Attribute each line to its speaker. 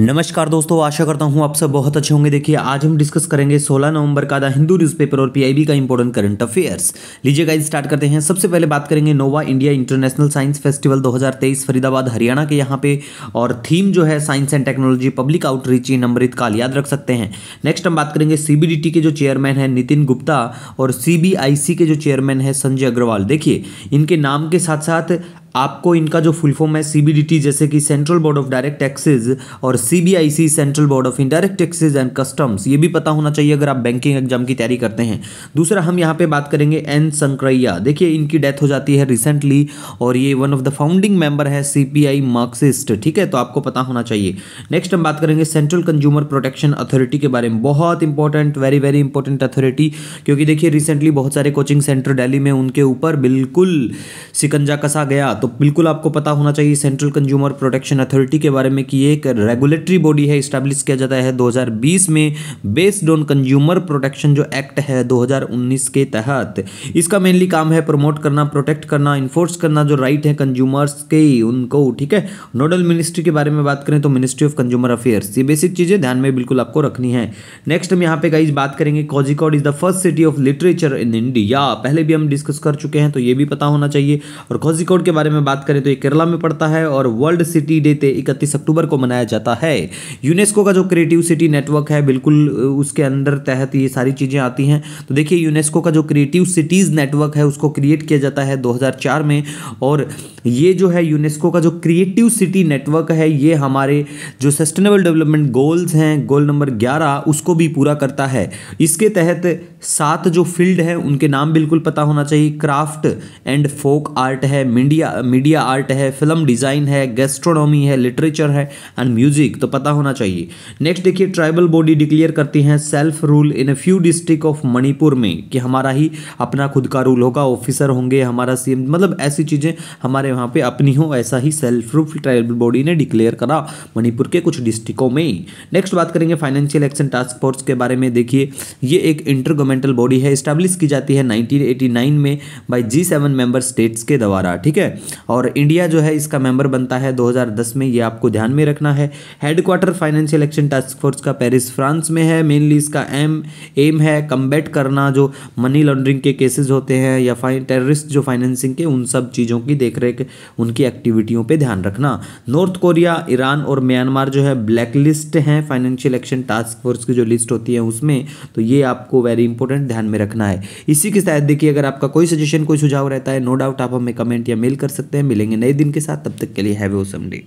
Speaker 1: नमस्कार दोस्तों आशा करता हूँ आप सब बहुत अच्छे होंगे देखिए आज हम डिस्कस करेंगे 16 नवंबर का द हिंदू न्यूज़पेपर और पीआईबी का इंपॉर्टेंट करंट अफेयर्स लीजिए गाइस स्टार्ट करते हैं सबसे पहले बात करेंगे नोवा India International Science Festival 2023 Faridabad Haryana के यहाँ पे और थीम जो है science and technology public outreach in Amrit Kaal याद रख सकते हैं नेक्स्ट हम बात करेंगे सी के जो चेयरमैन है नितिन गुप्ता और सी के जो चेयरमैन है संजय अग्रवाल देखिए इनके नाम के साथ साथ आपको इनका जो फुल फॉर्म है सीबीडीटी जैसे कि central board of direct taxes और CBIC central board of indirect taxes and customs ये भी पता होना चाहिए अगर आप बैंकिंग एग्जाम की तैयारी करते हैं दूसरा हम यहाँ पे बात करेंगे एन संक्रैया देखिए इनकी डेथ हो जाती है रिसेंटली और ये one of the founding member है सीपीआई मार्क्सिस्ट ठीक है तो आपको पता होना चाहिए नेक्स्ट हम बात करेंगे सेंट्रल कंज्यूमर प्रोटेक्शन अथॉरिटी के बारे में बहुत important very very important authority क्योंकि देखिए रिसेंटली बहुत सारे कोचिंग सेंटर दिल्ली में उनके ऊपर बिल्कुल सिकंजा कसा गया तो तो बिल्कुल आपको पता होना चाहिए सेंट्रल कंज्यूमर प्रोटेक्शन अथॉरिटी के बारे में कि एक रेगुलेटरी बॉडी है इस्टेब्लिश किया जाता है 2020 में बेस्ड ऑन कंज्यूमर प्रोटेक्शन जो एक्ट है 2019 के तहत इसका मेनली काम है प्रमोट करना प्रोटेक्ट करना इन्फोर्स करना जो राइट है कंज्यूमर्स के उनको ठीक है नोडल मिनिस्ट्री के बारे में बात करें तो मिनिस्ट्री ऑफ कंज्यूमर अफेयर्स ये बेसिक चीज़ें ध्यान में बिल्कुल आपको रखनी है नेक्स्ट हम यहाँ पे गाइज बात करेंगे Kozhikode is the first city of literature in India पहले भी हम डिस्कस कर चुके हैं तो ये भी पता होना चाहिए और कॉजिकॉड के बारे बारे में बात करें तो ये केरला में पड़ता है और वर्ल्ड सिटी डे ते इकतीस अक्टूबर को मनाया जाता है यूनेस्को का जो क्रिएटिव सिटी नेटवर्क है बिल्कुल उसके अंदर तहत ये सारी चीज़ें आती हैं तो देखिए यूनेस्को का जो क्रिएटिव सिटीज़ नेटवर्क है उसको क्रिएट किया जाता है दो में और ये जो है यूनेस्को का जो क्रिएटिव सिटी नेटवर्क है ये हमारे जो सस्टेनेबल डेवलपमेंट गोल्स हैं गोल नंबर ग्यारह उसको भी पूरा करता है इसके तहत सात जो फील्ड हैं उनके नाम बिल्कुल पता होना चाहिए क्राफ्ट एंड फोक आर्ट है मीडिया मीडिया आर्ट है फिल्म डिज़ाइन है गेस्ट्रोनॉमी है लिटरेचर है एंड म्यूजिक तो पता होना चाहिए नेक्स्ट देखिए ट्राइबल बॉडी डिक्लेयर करती हैं self rule in a few district of Manipur में कि हमारा ही अपना खुद का रूल होगा ऑफिसर होंगे हमारा सीएम मतलब ऐसी चीज़ें हमारे वहाँ पर अपनी हो ऐसा ही सेल्फ रूल ट्राइबल बॉडी ने डिक्लेयर करा मणिपुर के कुछ डिस्ट्रिक्टों में नेक्स्ट बात करेंगे फाइनेंशियल एक्शन टास्क फोर्स के बारे में देखिए ये एक गवर्नमेंटल बॉडी है स्टैब्लिश की जाती है 1989 में by G seven member states के द्वारा ठीक है और इंडिया जो है इसका मेंबर बनता है 2010 में ये आपको ध्यान में रखना है headquarter financial action task force का पेरिस फ्रांस में है मेनली इसका एम एम है कम्बेट करना जो मनी लॉन्ड्रिंग के केसेज होते हैं या फाइन टेररिस्ट जो फाइनेंसिंग के उन सब चीज़ों की देखरेख उनकी एक्टिविटियों पर ध्यान रखना नॉर्थ कोरिया ईरान और म्यांमार जो है ब्लैक लिस्ट हैं फाइनेंशियल एक्शन टास्क फोर्स की जो लिस्ट होती है उसमें तो ये आपको वेरी इंपॉर्टेंट ध्यान में रखना है इसी के साथ देखिए अगर आपका कोई सजेशन कोई सुझाव रहता है नो डाउट आप हमें कमेंट या मेल कर सकते सकते हैं मिलेंगे नए दिन के साथ तब तक के लिए हैवे ओसम डे